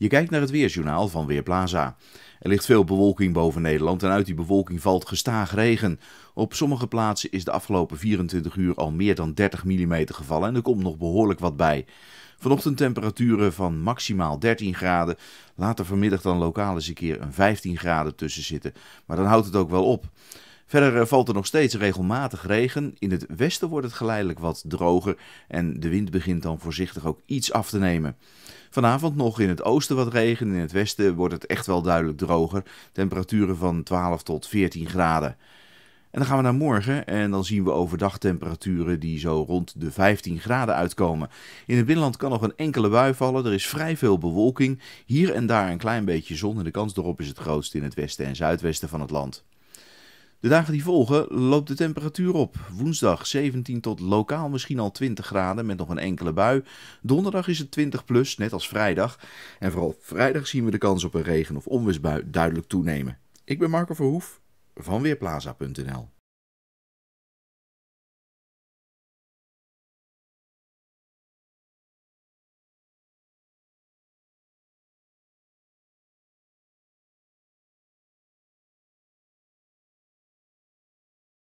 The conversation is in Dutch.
Je kijkt naar het weerjournaal van Weerplaza. Er ligt veel bewolking boven Nederland en uit die bewolking valt gestaag regen. Op sommige plaatsen is de afgelopen 24 uur al meer dan 30 mm gevallen en er komt nog behoorlijk wat bij. Vanochtend temperaturen van maximaal 13 graden, later vanmiddag dan lokaal eens een keer een 15 graden tussen zitten. Maar dan houdt het ook wel op. Verder eh, valt er nog steeds regelmatig regen. In het westen wordt het geleidelijk wat droger en de wind begint dan voorzichtig ook iets af te nemen. Vanavond nog in het oosten wat regen, in het westen wordt het echt wel duidelijk droger. Temperaturen van 12 tot 14 graden. En dan gaan we naar morgen en dan zien we overdag temperaturen die zo rond de 15 graden uitkomen. In het binnenland kan nog een enkele bui vallen, er is vrij veel bewolking. Hier en daar een klein beetje zon en de kans daarop is het grootst in het westen en zuidwesten van het land. De dagen die volgen loopt de temperatuur op. Woensdag 17 tot lokaal misschien al 20 graden met nog een enkele bui. Donderdag is het 20 plus, net als vrijdag. En vooral vrijdag zien we de kans op een regen- of onweersbui duidelijk toenemen. Ik ben Marco Verhoef van Weerplaza.nl